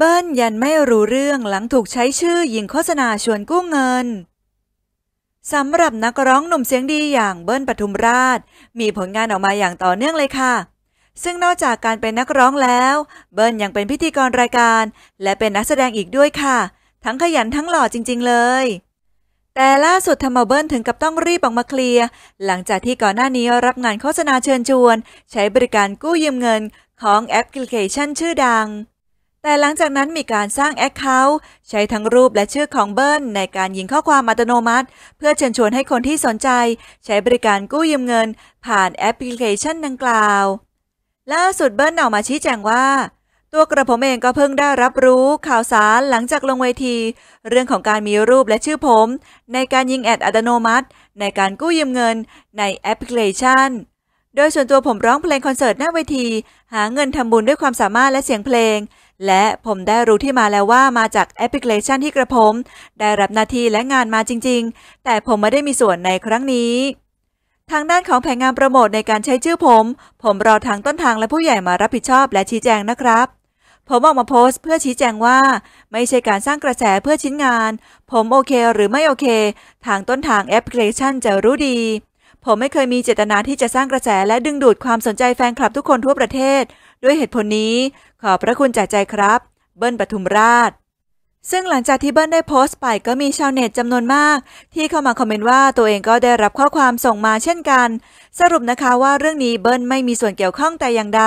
เบิ้ลยันไม่รู้เรื่องหลังถูกใช้ชื่อ ยิงโฆษณาชวนกู้เงินสำหรับนักร้องหนุ่มเสียงดีอย่างเบิ้ลปทุมราช มีผลงานออกมาอย่างต่อเนื่องเลยค่ะ ซึ่งนอกจากการเป็นนักร้องแล้ว เบิ้ลยังเป็นพิธีกรรายการ และเป็นนักแสดงอีกด้วยค่ะ ทั้งขยันทั้งหล่อจริงๆเลย แต่ล่าสุดทำเอาเบิ้ลถึงกับต้องรีบออกมาเคลียร์หลังจากที่ก่อนหน้านี้รับงานโฆษณาเชิญชวน ใช้บริการกู้ยืมเงินของแอปพลิเคชัน ชื่อดังแต่หลังจากนั้นมีการสร้างแอคเคาท์ใช้ทั้งรูปและชื่อของเบิร์นในการยิงข้อความอัตโนมัติ เพื่อเชิญชวนให้คนที่สนใจ ใช้บริการกู้ยืมเงิน ผ่านแอปพลิเคชันดังกล่าว ล่าสุดเบิร์นออกมาชี้แจงว่า ตัวกระผมเองก็เพิ่งได้รับรู้ ข่าวสารหลังจากลงเวที เรื่องของการมีรูปและชื่อผม ในการยิงแอดอัตโนมัติ ในการกู้ยืมเงิน ในแอปพลิเคชัน โดยส่วนตัวผมร้องเพลงคอนเสิร์ตหน้าเวที หาเงินทำบุญด้วยความสามารถและเสียงเพลงและผมได้รู้ที่มาแล้วว่ามาจากแอปพลิเคชันที่กระผม ได้รับหน้าที่และงานมาจริง ๆ แต่ผมไม่ได้มีส่วนในครั้งนี้ ทางด้านของแผนงานโปรโมทในการใช้ชื่อผม ผมรอทางต้นทางและผู้ใหญ่มารับผิดชอบ และชี้แจงนะครับ ผมออกมาโพสต์เพื่อชี้แจงว่า ไม่ใช่การสร้างกระแสเพื่อชิ้นงาน ผมโอเคหรือไม่โอเค ทางต้นทางแอปพลิเคชันจะรู้ดีผมไม่เคยมีเจตนาที่จะสร้างกระแสและดึงดูดความสนใจแฟนคลับทุกคนทั่วประเทศ ด้วยเหตุผลนี้ขอบพระคุณจากใจครับ เบิ้ลปทุมราช ซึ่งหลังจากที่เบิ้ลได้โพสต์ไปก็มีชาวเน็ตจำนวนมาก ที่เข้ามาคอมเมนต์ว่าตัวเองก็ได้รับข้อความส่งมาเช่นกัน สรุปนะคะว่าเรื่องนี้เบิ้ลไม่มีส่วนเกี่ยวข้องแต่อย่างใด